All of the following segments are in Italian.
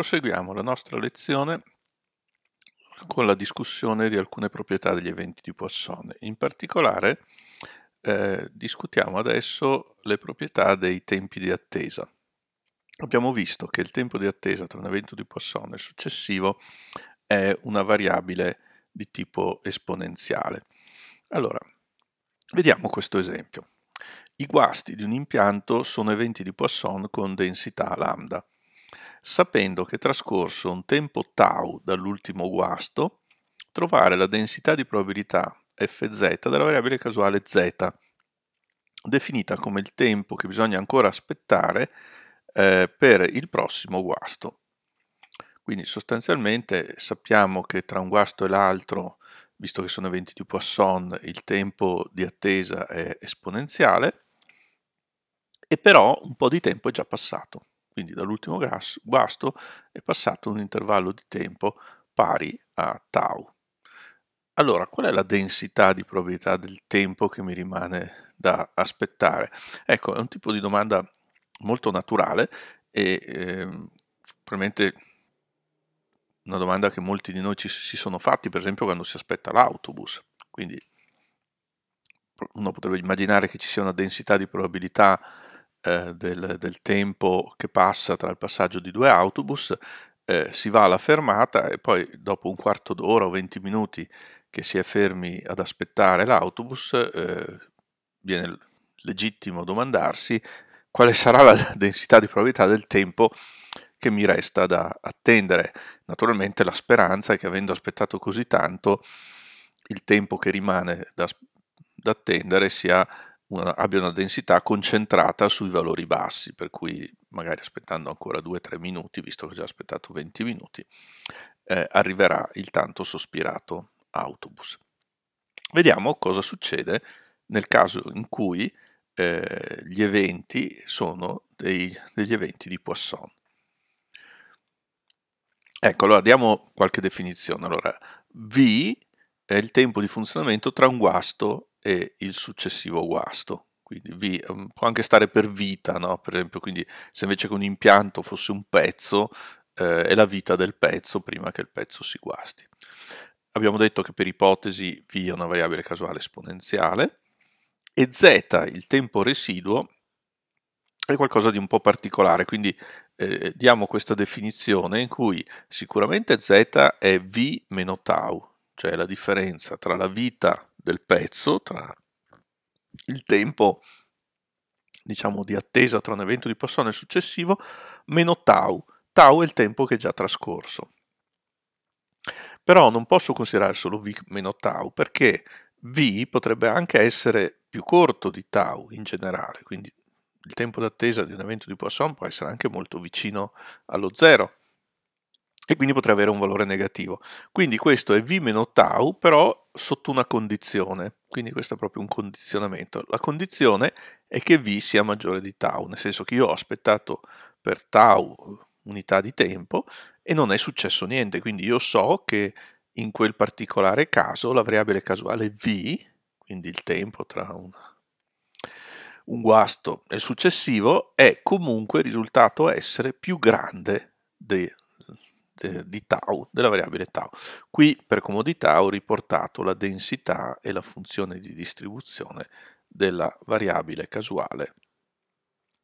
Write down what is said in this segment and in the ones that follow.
Proseguiamo la nostra lezione con la discussione di alcune proprietà degli eventi di Poisson. In particolare eh, discutiamo adesso le proprietà dei tempi di attesa. Abbiamo visto che il tempo di attesa tra un evento di Poisson e il successivo è una variabile di tipo esponenziale. Allora, vediamo questo esempio. I guasti di un impianto sono eventi di Poisson con densità lambda sapendo che trascorso un tempo tau dall'ultimo guasto, trovare la densità di probabilità fz della variabile casuale z, definita come il tempo che bisogna ancora aspettare eh, per il prossimo guasto. Quindi sostanzialmente sappiamo che tra un guasto e l'altro, visto che sono eventi di Poisson, il tempo di attesa è esponenziale, e però un po' di tempo è già passato. Quindi dall'ultimo guasto è passato un intervallo di tempo pari a tau. Allora, qual è la densità di probabilità del tempo che mi rimane da aspettare? Ecco, è un tipo di domanda molto naturale e ehm, probabilmente una domanda che molti di noi ci, si sono fatti, per esempio, quando si aspetta l'autobus. Quindi uno potrebbe immaginare che ci sia una densità di probabilità eh, del, del, tempo che passa tra il passaggio di due autobus, eh, si va alla fermata e poi dopo un quarto d'ora o 20 minuti che si è fermi ad aspettare l'autobus, eh, viene legittimo domandarsi quale sarà la densità di probabilità del tempo che mi resta da attendere. Naturalmente la speranza è che avendo aspettato così tanto, il tempo che rimane da, da attendere sia una, abbia una densità concentrata sui valori bassi, per cui magari aspettando ancora 2-3 minuti, visto che ho già aspettato 20 minuti, eh, arriverà il tanto sospirato autobus. Vediamo cosa succede nel caso in cui eh, gli eventi sono dei, degli eventi di Poisson. Ecco, allora diamo qualche definizione. Allora, V è il tempo di funzionamento tra un guasto e il successivo guasto. Quindi vi, ehm, può anche stare per vita, no? per esempio, quindi se invece che un impianto fosse un pezzo, eh, è la vita del pezzo prima che il pezzo si guasti. Abbiamo detto che per ipotesi V è una variabile casuale esponenziale e Z, il tempo residuo, è qualcosa di un po' particolare, quindi eh, diamo questa definizione in cui sicuramente Z è V meno tau, cioè la differenza tra la vita del pezzo, tra il tempo diciamo di attesa tra un evento di persone e il successivo, meno tau. Tau è il tempo che è già trascorso. Però non posso considerare solo v meno tau, perché v potrebbe anche essere più corto di tau in generale, quindi il tempo d'attesa di un evento di Poisson può essere anche molto vicino allo zero, e quindi potrei avere un valore negativo. Quindi questo è V-tau meno però sotto una condizione, quindi questo è proprio un condizionamento. La condizione è che V sia maggiore di tau, nel senso che io ho aspettato per tau unità di tempo e non è successo niente, quindi io so che in quel particolare caso la variabile casuale V, quindi il tempo tra una un guasto e il successivo è comunque risultato essere più grande de, eh, di tau, della variabile tau. Qui per comodità ho riportato la densità e la funzione di distribuzione della variabile casuale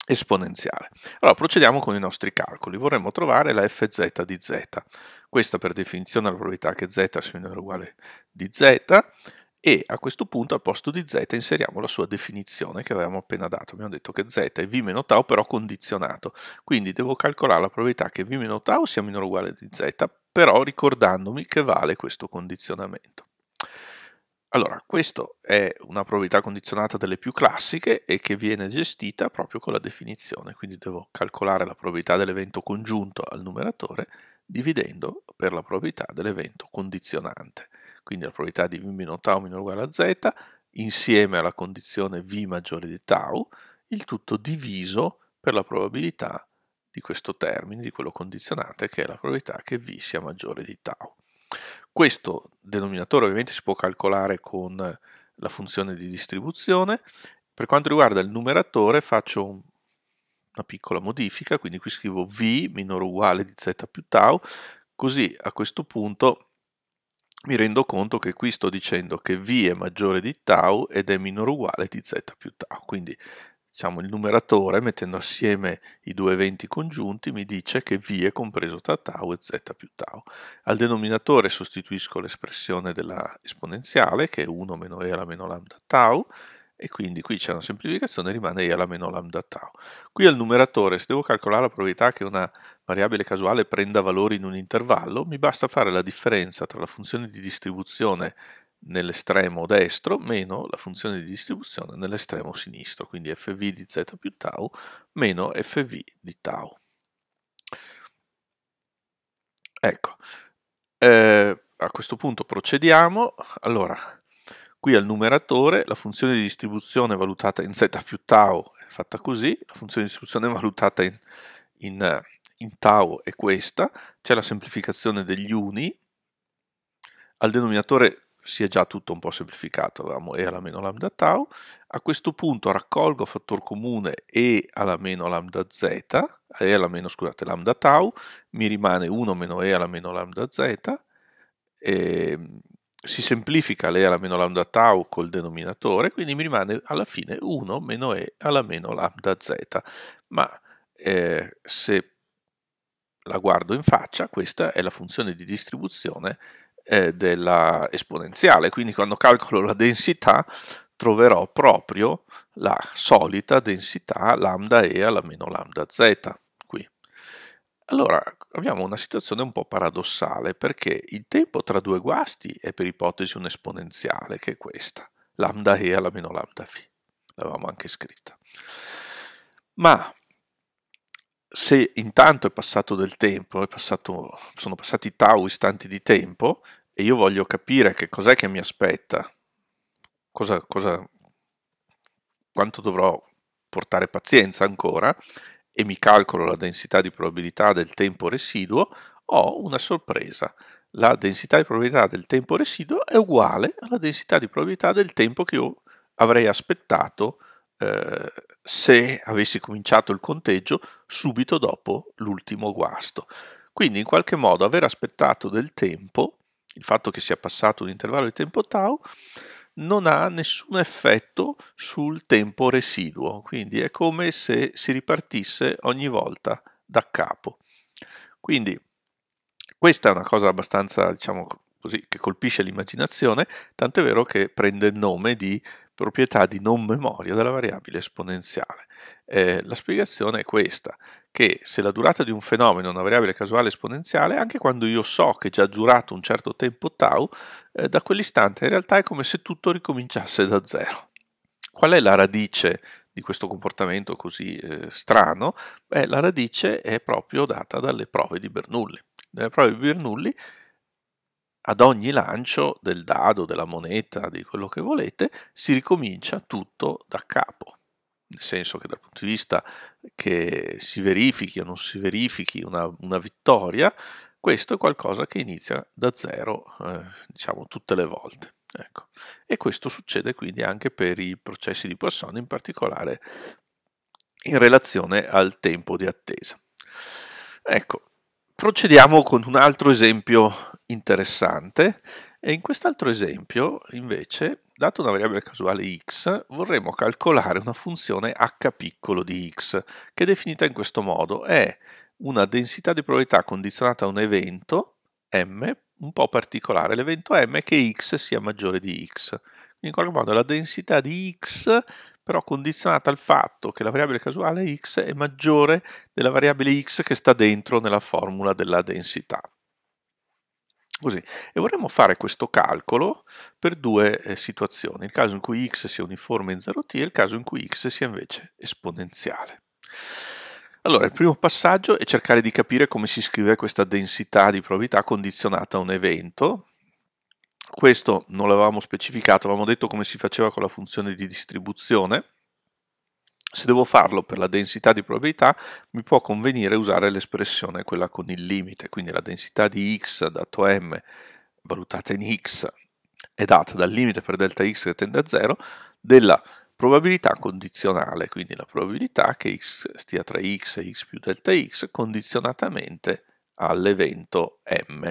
esponenziale. Allora procediamo con i nostri calcoli. Vorremmo trovare la fz di z. Questa per definizione è la probabilità che z sia minore o uguale di z e a questo punto al posto di z inseriamo la sua definizione che avevamo appena dato. Abbiamo detto che z è v meno tau però condizionato, quindi devo calcolare la probabilità che v meno tau sia minore o uguale di z, però ricordandomi che vale questo condizionamento. Allora, questa è una probabilità condizionata delle più classiche e che viene gestita proprio con la definizione, quindi devo calcolare la probabilità dell'evento congiunto al numeratore dividendo per la probabilità dell'evento condizionante quindi la probabilità di v meno tau minore uguale a z, insieme alla condizione v maggiore di tau, il tutto diviso per la probabilità di questo termine, di quello condizionante, che è la probabilità che v sia maggiore di tau. Questo denominatore ovviamente si può calcolare con la funzione di distribuzione. Per quanto riguarda il numeratore faccio un una piccola modifica, quindi qui scrivo v minore uguale di z più tau, così a questo punto mi rendo conto che qui sto dicendo che V è maggiore di tau ed è minore o uguale di z più tau. Quindi diciamo, il numeratore, mettendo assieme i due eventi congiunti, mi dice che V è compreso tra tau e z più tau. Al denominatore sostituisco l'espressione della esponenziale, che è 1 meno e alla meno lambda tau, e quindi qui c'è una semplificazione, rimane e alla meno lambda tau. Qui al numeratore, se devo calcolare la probabilità che una variabile casuale prenda valori in un intervallo, mi basta fare la differenza tra la funzione di distribuzione nell'estremo destro meno la funzione di distribuzione nell'estremo sinistro, quindi fv di z più tau meno fv di tau. Ecco, eh, a questo punto procediamo. Allora, qui al numeratore la funzione di distribuzione valutata in z più tau è fatta così, la funzione di distribuzione valutata in, in eh, in tau è questa, c'è la semplificazione degli uni, al denominatore si è già tutto un po' semplificato, avevamo e alla meno lambda tau, a questo punto raccolgo fattor comune e alla meno lambda z, e alla meno, scusate, lambda tau, mi rimane 1 meno e alla meno lambda z, e ehm, si semplifica l'e alla meno lambda tau col denominatore, quindi mi rimane alla fine 1 meno e alla meno lambda z, ma eh, se la guardo in faccia, questa è la funzione di distribuzione eh, della esponenziale, quindi quando calcolo la densità troverò proprio la solita densità lambda e alla meno lambda z qui. Allora abbiamo una situazione un po' paradossale perché il tempo tra due guasti è per ipotesi un'esponenziale che è questa, lambda e alla meno lambda φ, l'avevamo anche scritta. Ma se intanto è passato del tempo, passato, sono passati tau istanti di tempo e io voglio capire che cos'è che mi aspetta, cosa, cosa, quanto dovrò portare pazienza ancora e mi calcolo la densità di probabilità del tempo residuo, ho una sorpresa. La densità di probabilità del tempo residuo è uguale alla densità di probabilità del tempo che io avrei aspettato eh, se avessi cominciato il conteggio subito dopo l'ultimo guasto. Quindi in qualche modo aver aspettato del tempo, il fatto che sia passato un intervallo di tempo tau, non ha nessun effetto sul tempo residuo, quindi è come se si ripartisse ogni volta da capo. Quindi questa è una cosa abbastanza, diciamo così, che colpisce l'immaginazione, tant'è vero che prende il nome di proprietà di non memoria della variabile esponenziale. Eh, la spiegazione è questa, che se la durata di un fenomeno è una variabile casuale esponenziale, anche quando io so che è già durato un certo tempo tau, eh, da quell'istante in realtà è come se tutto ricominciasse da zero. Qual è la radice di questo comportamento così eh, strano? Beh, la radice è proprio data dalle prove di Bernoulli. Nelle prove di Bernoulli ad ogni lancio del dado, della moneta, di quello che volete, si ricomincia tutto da capo. Nel senso che dal punto di vista che si verifichi o non si verifichi una, una vittoria, questo è qualcosa che inizia da zero, eh, diciamo, tutte le volte. Ecco. E questo succede quindi anche per i processi di Poisson, in particolare in relazione al tempo di attesa. Ecco, procediamo con un altro esempio interessante e in quest'altro esempio invece, dato una variabile casuale x, vorremmo calcolare una funzione h piccolo di x che è definita in questo modo, è una densità di probabilità condizionata a un evento m un po' particolare, l'evento m è che x sia maggiore di x. In qualche modo la densità di x però condizionata al fatto che la variabile casuale x è maggiore della variabile x che sta dentro nella formula della densità. Così. E vorremmo fare questo calcolo per due eh, situazioni, il caso in cui x sia uniforme in 0t e il caso in cui x sia invece esponenziale. Allora, il primo passaggio è cercare di capire come si scrive questa densità di probabilità condizionata a un evento. Questo non l'avevamo specificato, avevamo detto come si faceva con la funzione di distribuzione, se devo farlo per la densità di probabilità, mi può convenire usare l'espressione quella con il limite, quindi la densità di x dato m valutata in x è data dal limite per delta x che tende a 0 della probabilità condizionale, quindi la probabilità che x stia tra x e x più delta x condizionatamente all'evento m.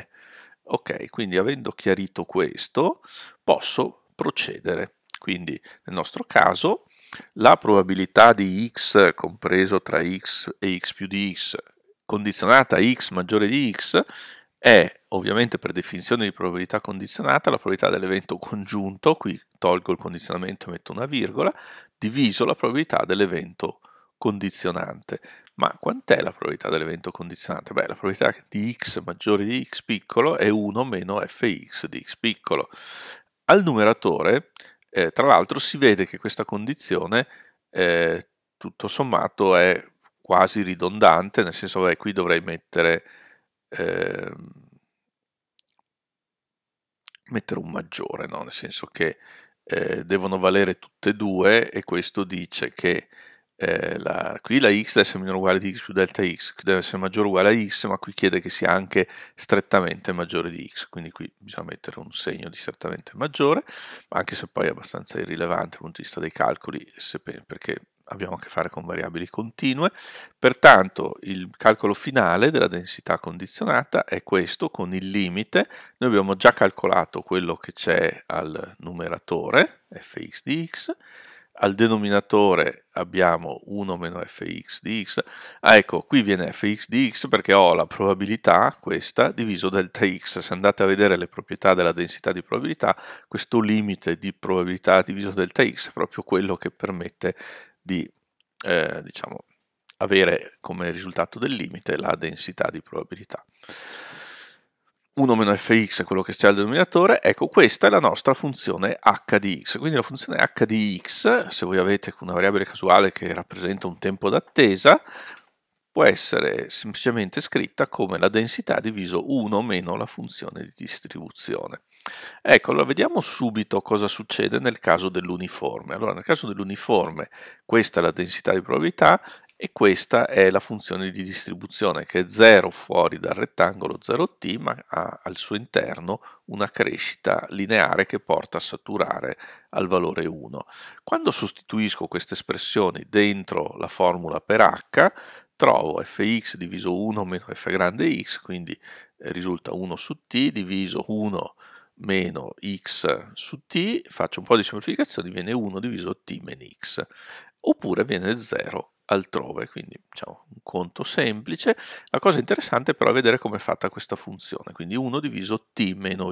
Ok, quindi avendo chiarito questo posso procedere. Quindi nel nostro caso la probabilità di x compreso tra x e x più di x condizionata a x maggiore di x è ovviamente per definizione di probabilità condizionata la probabilità dell'evento congiunto, qui tolgo il condizionamento e metto una virgola, diviso la probabilità dell'evento condizionante. Ma quant'è la probabilità dell'evento condizionante? Beh, la probabilità di x maggiore di x piccolo è 1 meno fx di x piccolo. Al numeratore eh, tra l'altro si vede che questa condizione eh, tutto sommato è quasi ridondante, nel senso che qui dovrei mettere, eh, mettere un maggiore, no? nel senso che eh, devono valere tutte e due e questo dice che eh, la, qui la x deve essere minore o uguale di x più delta x, deve essere maggiore o uguale a x, ma qui chiede che sia anche strettamente maggiore di x, quindi qui bisogna mettere un segno di strettamente maggiore, anche se poi è abbastanza irrilevante dal punto di vista dei calcoli, perché abbiamo a che fare con variabili continue, pertanto il calcolo finale della densità condizionata è questo, con il limite, noi abbiamo già calcolato quello che c'è al numeratore, fx di x, al denominatore abbiamo 1 meno fx di x, ah, ecco qui viene fx di x perché ho la probabilità, questa, diviso delta x, se andate a vedere le proprietà della densità di probabilità, questo limite di probabilità diviso delta x è proprio quello che permette di, eh, diciamo, avere come risultato del limite la densità di probabilità. 1 fx è quello che c'è al denominatore, ecco questa è la nostra funzione h di x, quindi la funzione h di x, se voi avete una variabile casuale che rappresenta un tempo d'attesa, può essere semplicemente scritta come la densità diviso 1 meno la funzione di distribuzione. Ecco, allora vediamo subito cosa succede nel caso dell'uniforme. Allora, nel caso dell'uniforme questa è la densità di probabilità e questa è la funzione di distribuzione che è 0 fuori dal rettangolo 0t ma ha al suo interno una crescita lineare che porta a saturare al valore 1. Quando sostituisco queste espressioni dentro la formula per h trovo fx diviso 1 meno f grande x quindi eh, risulta 1 su t diviso 1 meno x su t, faccio un po' di semplificazione, viene 1 diviso t meno x, oppure viene 0 altrove, quindi diciamo un conto semplice. La cosa interessante però è vedere come è fatta questa funzione, quindi 1 diviso t-x meno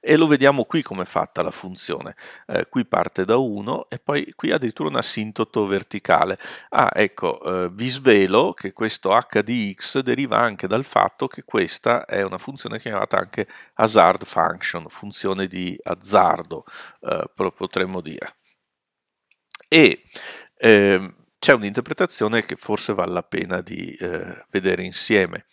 e lo vediamo qui come è fatta la funzione. Eh, qui parte da 1 e poi qui addirittura un asintoto verticale. Ah, ecco, eh, vi svelo che questo h di x deriva anche dal fatto che questa è una funzione chiamata anche hazard function, funzione di azzardo, eh, potremmo dire. E eh, c'è un'interpretazione che forse vale la pena di eh, vedere insieme.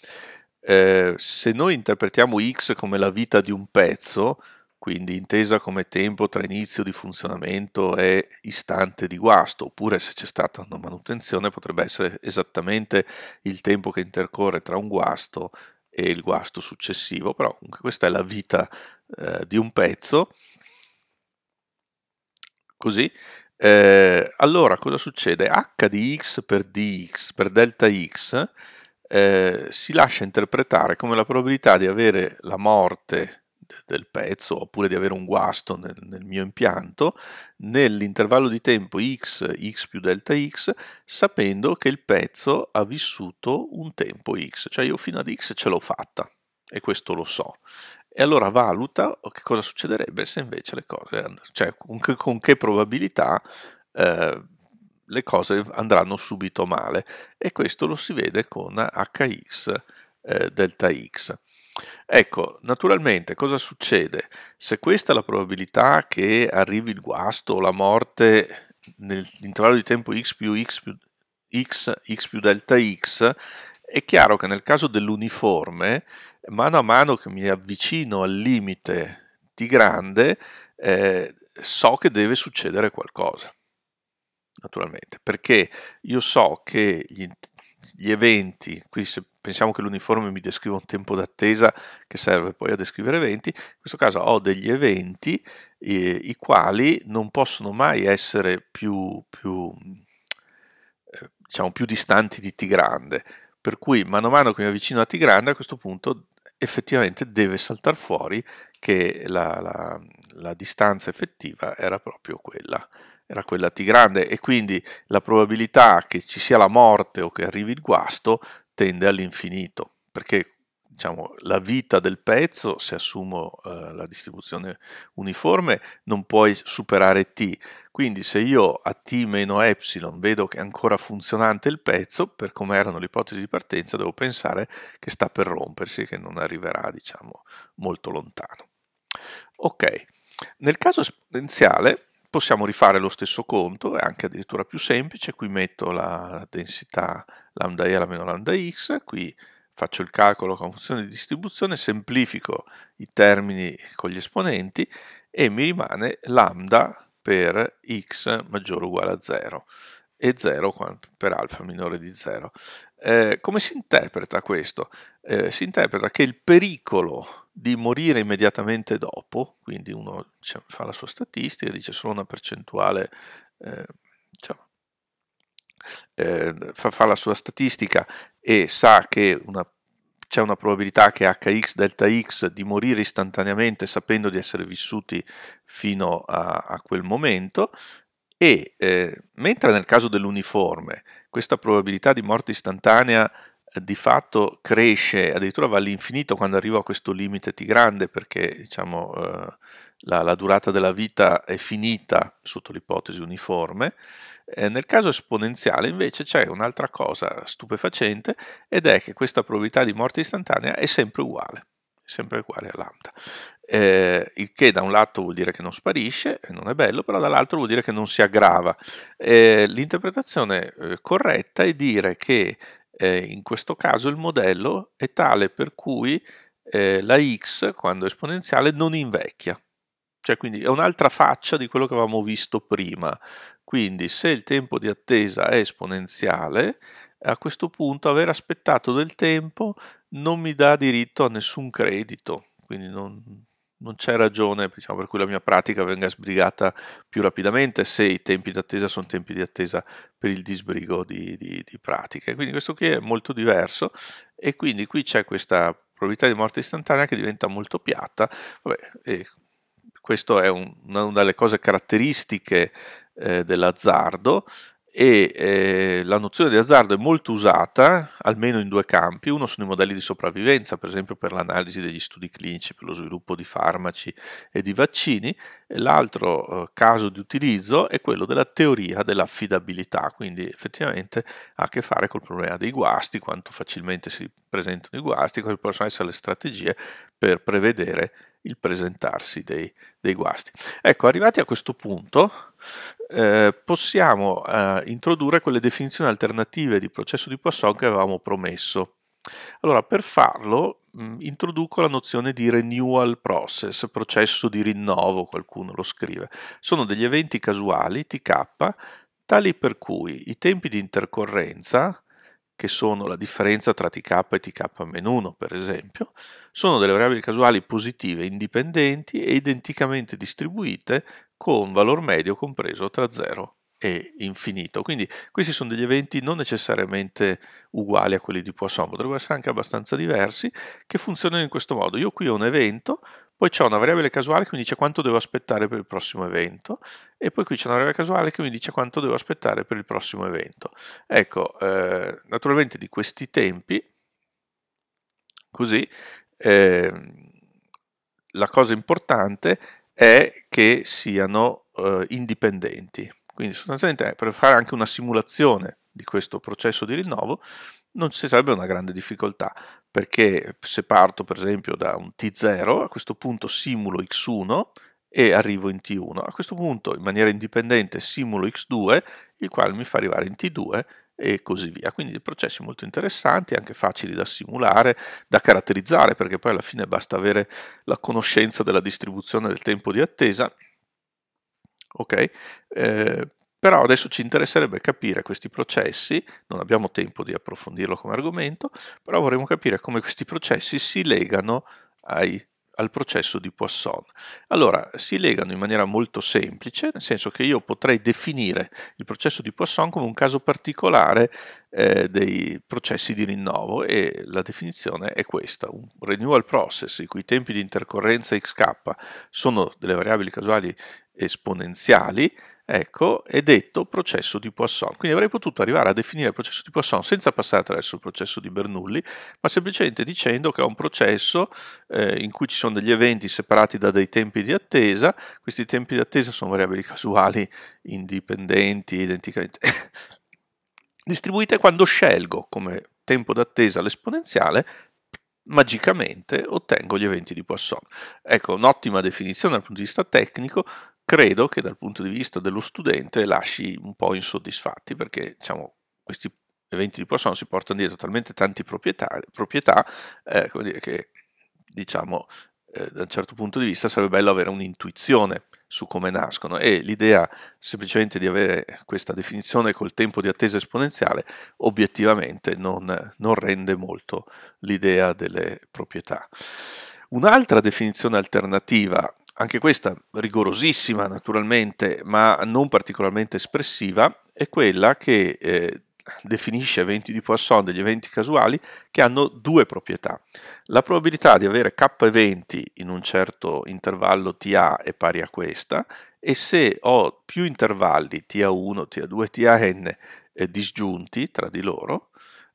Eh, se noi interpretiamo x come la vita di un pezzo, quindi intesa come tempo tra inizio di funzionamento e istante di guasto, oppure se c'è stata una manutenzione potrebbe essere esattamente il tempo che intercorre tra un guasto e il guasto successivo, però comunque questa è la vita eh, di un pezzo, così eh, allora cosa succede? h di x per dx per delta x eh, si lascia interpretare come la probabilità di avere la morte del pezzo oppure di avere un guasto nel, nel mio impianto nell'intervallo di tempo x, x più delta x sapendo che il pezzo ha vissuto un tempo x, cioè io fino ad x ce l'ho fatta e questo lo so e allora valuta che cosa succederebbe se invece le cose, cioè con che, con che probabilità eh, le cose andranno subito male e questo lo si vede con hx eh, delta x. Ecco, naturalmente cosa succede? Se questa è la probabilità che arrivi il guasto o la morte nell'intervallo di tempo x più x più x, x più delta x è chiaro che nel caso dell'uniforme, mano a mano che mi avvicino al limite di grande, eh, so che deve succedere qualcosa, naturalmente, perché io so che gli, gli eventi, qui se pensiamo che l'uniforme mi descriva un tempo d'attesa che serve poi a descrivere eventi, in questo caso ho degli eventi eh, i quali non possono mai essere più, più, eh, diciamo, più distanti di T grande per cui mano a mano che mi avvicino a Tigranda a questo punto effettivamente deve saltare fuori che la, la, la, distanza effettiva era proprio quella, era quella Tigrande e quindi la probabilità che ci sia la morte o che arrivi il guasto tende all'infinito, perché diciamo, la vita del pezzo, se assumo eh, la distribuzione uniforme, non puoi superare t. Quindi se io a t-ε meno vedo che è ancora funzionante il pezzo, per come erano le ipotesi di partenza, devo pensare che sta per rompersi e che non arriverà diciamo, molto lontano. Ok, nel caso esponenziale possiamo rifare lo stesso conto, è anche addirittura più semplice, qui metto la densità lambda e alla meno lambda x, qui faccio il calcolo con funzione di distribuzione, semplifico i termini con gli esponenti e mi rimane lambda per x maggiore o uguale a 0 e 0 per alfa minore di 0. Eh, come si interpreta questo? Eh, si interpreta che il pericolo di morire immediatamente dopo, quindi uno cioè, fa la sua statistica, dice solo una percentuale eh, diciamo, eh, fa, fa, la sua statistica e sa che una, c'è una probabilità che hx delta x di morire istantaneamente sapendo di essere vissuti fino a, a quel momento e eh, mentre nel caso dell'uniforme questa probabilità di morte istantanea eh, di fatto cresce, addirittura va all'infinito quando arriva a questo limite T grande perché diciamo eh, la, la durata della vita è finita sotto l'ipotesi uniforme, eh, nel caso esponenziale invece c'è un'altra cosa stupefacente ed è che questa probabilità di morte istantanea è sempre uguale sempre uguale a lambda. Eh, il che da un lato vuol dire che non sparisce, non è bello, però dall'altro vuol dire che non si aggrava. Eh, l'interpretazione eh, corretta è dire che eh, in questo caso il modello è tale per cui eh, la x, quando è esponenziale, non invecchia. Cioè, quindi è un'altra faccia di quello che avevamo visto prima. Quindi se il tempo di attesa è esponenziale, a questo punto aver aspettato del tempo non mi dà diritto a nessun credito, quindi non, non c'è ragione diciamo, per cui la mia pratica venga sbrigata più rapidamente se i tempi di attesa sono tempi di attesa per il disbrigo di, di, di pratiche. Quindi questo qui è molto diverso e quindi qui c'è questa probabilità di morte istantanea che diventa molto piatta. Vabbè, questa è un, una delle cose caratteristiche eh, dell'azzardo e eh, la nozione di azzardo è molto usata, almeno in due campi. Uno sono i modelli di sopravvivenza, per esempio per l'analisi degli studi clinici, per lo sviluppo di farmaci e di vaccini. l'altro eh, caso di utilizzo è quello della teoria dell'affidabilità, quindi effettivamente ha a che fare col problema dei guasti, quanto facilmente si presentano i guasti, quali possono essere le strategie per prevedere il presentarsi dei, dei, guasti. Ecco, arrivati a questo punto, eh, possiamo eh, introdurre quelle definizioni alternative di processo di Poisson che avevamo promesso. Allora, per farlo mh, mm, introduco la nozione di renewal process, processo di rinnovo, qualcuno lo scrive. Sono degli eventi casuali, TK, tali per cui i tempi di intercorrenza che sono la differenza tra tk e tk-1, per esempio, sono delle variabili casuali positive indipendenti e identicamente distribuite con valore medio compreso tra 0 e infinito. Quindi questi sono degli eventi non necessariamente uguali a quelli di Poisson, potrebbero essere anche abbastanza diversi, che funzionano in questo modo. Io qui ho un evento poi c'è una variabile casuale che mi dice quanto devo aspettare per il prossimo evento e poi qui c'è una variabile casuale che mi dice quanto devo aspettare per il prossimo evento. Ecco, eh, naturalmente di questi tempi, così, eh, la cosa importante è che siano eh, indipendenti. Quindi sostanzialmente eh, per fare anche una simulazione di questo processo di rinnovo non ci sarebbe una grande difficoltà, perché se parto per esempio da un T0, a questo punto simulo X1 e arrivo in T1, a questo punto in maniera indipendente simulo X2, il quale mi fa arrivare in T2 e così via. Quindi processi molto interessanti, anche facili da simulare, da caratterizzare, perché poi alla fine basta avere la conoscenza della distribuzione del tempo di attesa. Ok? Eh, però adesso ci interesserebbe capire questi processi, non abbiamo tempo di approfondirlo come argomento, però vorremmo capire come questi processi si legano ai, al processo di Poisson. Allora, si legano in maniera molto semplice, nel senso che io potrei definire il processo di Poisson come un caso particolare eh, dei processi di rinnovo e la definizione è questa, un renewal process in cui i tempi di intercorrenza xk sono delle variabili casuali esponenziali, ecco, è detto processo di Poisson. Quindi avrei potuto arrivare a definire il processo di Poisson senza passare attraverso il processo di Bernoulli, ma semplicemente dicendo che è un processo eh, in cui ci sono degli eventi separati da dei tempi di attesa, questi tempi di attesa sono variabili casuali, indipendenti, identicamente distribuite quando scelgo come tempo d'attesa l'esponenziale magicamente ottengo gli eventi di Poisson. Ecco, un'ottima definizione dal punto di vista tecnico, credo che dal punto di vista dello studente lasci un po' insoddisfatti perché diciamo, questi eventi di Poisson si portano dietro talmente tante proprietà, proprietà eh, dire, che diciamo, eh, da un certo punto di vista sarebbe bello avere un'intuizione su come nascono e l'idea semplicemente di avere questa definizione col tempo di attesa esponenziale obiettivamente non, non rende molto l'idea delle proprietà. Un'altra definizione alternativa anche questa rigorosissima naturalmente, ma non particolarmente espressiva, è quella che eh, definisce eventi di Poisson degli eventi casuali che hanno due proprietà. La probabilità di avere k eventi in un certo intervallo TA è pari a questa e se ho più intervalli TA1, TA2, TAN eh, disgiunti tra di loro,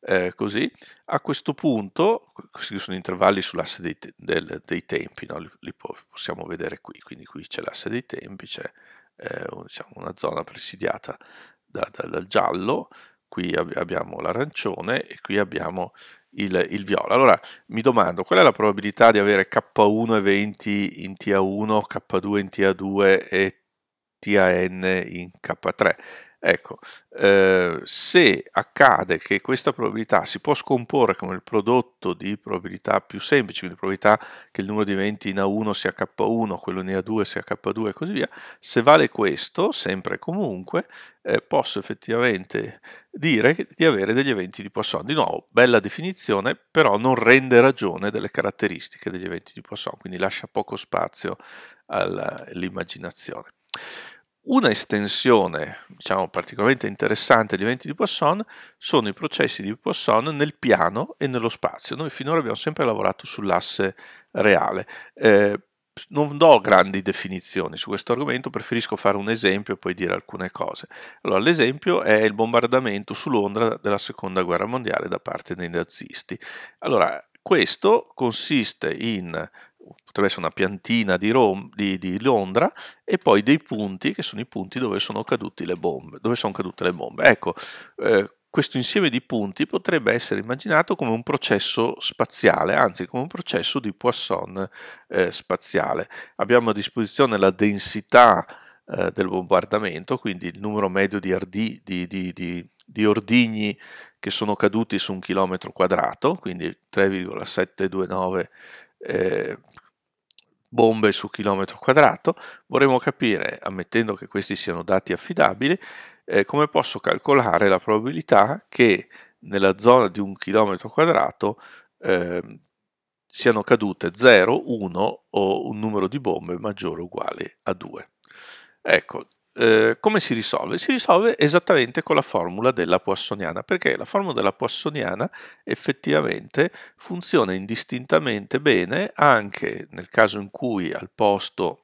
eh, così, a questo punto, questi sono intervalli sull'asse dei, te del, dei tempi, no? li, li possiamo vedere qui, quindi qui c'è l'asse dei tempi, c'è eh, un, diciamo, una zona presidiata da, da, dal giallo, qui ab abbiamo l'arancione e qui abbiamo il, il, viola. Allora mi domando qual è la probabilità di avere K1 eventi in TA1, K2 in TA2 e TAN in K3? Ecco, eh, se accade che questa probabilità si può scomporre come il prodotto di probabilità più semplici, quindi probabilità che il numero diventi in A1 sia K1, quello in A2 sia K2 e così via, se vale questo, sempre e comunque, eh, posso effettivamente dire di avere degli eventi di Poisson. Di nuovo, bella definizione, però non rende ragione delle caratteristiche degli eventi di Poisson, quindi lascia poco spazio all'immaginazione. Una estensione, diciamo, particolarmente interessante degli eventi di Poisson sono i processi di Poisson nel piano e nello spazio. Noi finora abbiamo sempre lavorato sull'asse reale. Eh, non do grandi definizioni su questo argomento, preferisco fare un esempio e poi dire alcune cose. Allora, l'esempio è il bombardamento su Londra della seconda guerra mondiale da parte dei nazisti. Allora, questo consiste in potrebbe essere una piantina di, Rom, di, di, Londra, e poi dei punti che sono i punti dove sono, bombe, dove sono cadute le bombe. Ecco, eh, questo insieme di punti potrebbe essere immaginato come un processo spaziale, anzi come un processo di Poisson eh, spaziale. Abbiamo a disposizione la densità eh, del bombardamento, quindi il numero medio di, ardi, di, di, di ordigni che sono caduti su un chilometro quadrato, quindi 3,729 eh, bombe su chilometro quadrato, vorremmo capire, ammettendo che questi siano dati affidabili, eh, come posso calcolare la probabilità che nella zona di un chilometro quadrato ehm, siano cadute 0, 1 o un numero di bombe maggiore o uguale a 2. Ecco, eh, come si risolve? Si risolve esattamente con la formula della poissoniana, perché la formula della poissoniana effettivamente funziona indistintamente bene anche nel caso in cui al posto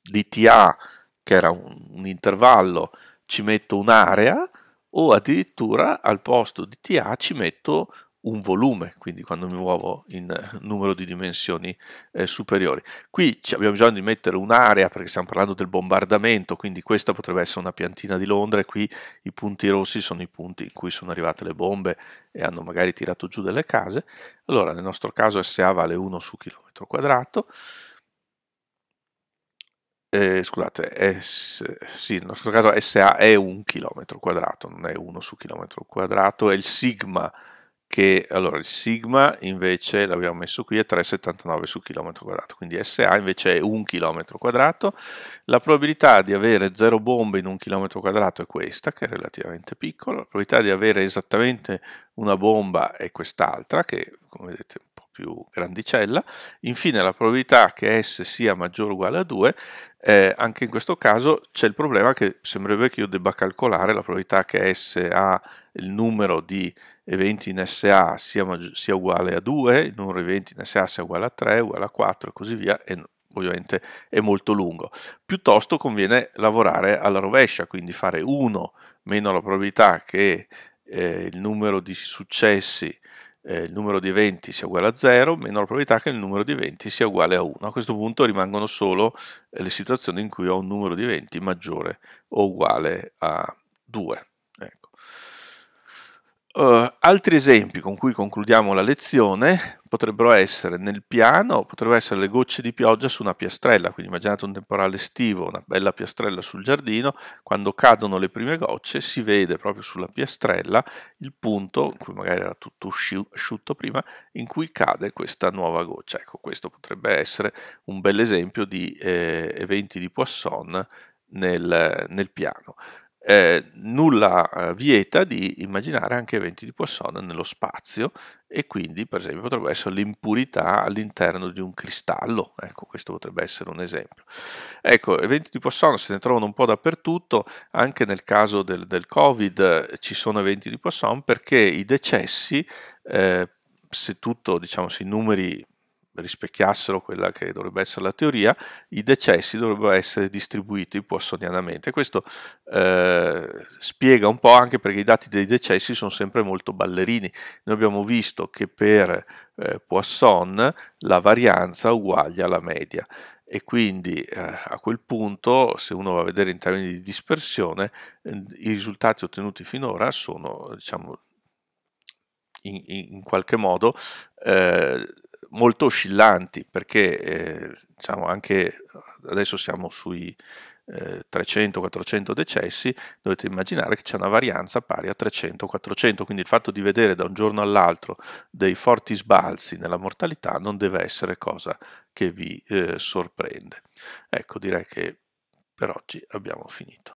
di TA, che era un, un intervallo, ci metto un'area, o addirittura al posto di TA ci metto un volume, quindi quando mi muovo in eh, numero di dimensioni eh, superiori. Qui abbiamo bisogno di mettere un'area perché stiamo parlando del bombardamento, quindi questa potrebbe essere una piantina di Londra e qui i punti rossi sono i punti in cui sono arrivate le bombe e hanno magari tirato giù delle case. Allora nel nostro caso SA vale 1 su chilometro quadrato, eh, scusate, S, sì, nel nostro caso SA è un chilometro quadrato, non è 1 su chilometro quadrato, è il sigma che allora il sigma invece l'abbiamo messo qui a 3,79 su chilometro quadrato, quindi SA invece è 1 chilometro quadrato, la probabilità di avere 0 bombe in 1 chilometro quadrato è questa, che è relativamente piccola, la probabilità di avere esattamente una bomba è quest'altra, che come vedete più grandicella. Infine la probabilità che S sia maggiore o uguale a 2, eh, anche in questo caso c'è il problema che sembrerebbe che io debba calcolare la probabilità che S ha il numero di eventi in SA sia, sia uguale a 2, il numero di eventi in SA sia uguale a 3, uguale a 4 e così via, e ovviamente è molto lungo. Piuttosto conviene lavorare alla rovescia, quindi fare 1 meno la probabilità che eh, il numero di successi eh, il numero di eventi sia uguale a 0, meno la probabilità che il numero di eventi sia uguale a 1. A questo punto rimangono solo eh, le situazioni in cui ho un numero di eventi maggiore o uguale a 2. Uh, altri esempi con cui concludiamo la lezione potrebbero essere nel piano, potrebbero essere le gocce di pioggia su una piastrella, quindi immaginate un temporale estivo, una bella piastrella sul giardino, quando cadono le prime gocce si vede proprio sulla piastrella il punto, in cui magari era tutto asciutto prima, in cui cade questa nuova goccia. Ecco, questo potrebbe essere un bel esempio di eh, eventi di Poisson nel, nel piano eh, nulla eh, vieta di immaginare anche eventi di Poisson nello spazio e quindi per esempio potrebbe essere l'impurità all'interno di un cristallo, ecco questo potrebbe essere un esempio. Ecco, eventi di Poisson se ne trovano un po' dappertutto, anche nel caso del, del Covid eh, ci sono eventi di Poisson perché i decessi, eh, se tutto diciamo, se i numeri rispecchiassero quella che dovrebbe essere la teoria, i decessi dovrebbero essere distribuiti poissonianamente. Questo eh, spiega un po' anche perché i dati dei decessi sono sempre molto ballerini. Noi abbiamo visto che per eh, Poisson la varianza uguaglia alla media e quindi eh, a quel punto se uno va a vedere in termini di dispersione eh, i risultati ottenuti finora sono diciamo in, in qualche modo eh, molto oscillanti perché eh, diciamo anche adesso siamo sui eh, 300-400 decessi, dovete immaginare che c'è una varianza pari a 300-400, quindi il fatto di vedere da un giorno all'altro dei forti sbalzi nella mortalità non deve essere cosa che vi eh, sorprende. Ecco, direi che per oggi abbiamo finito.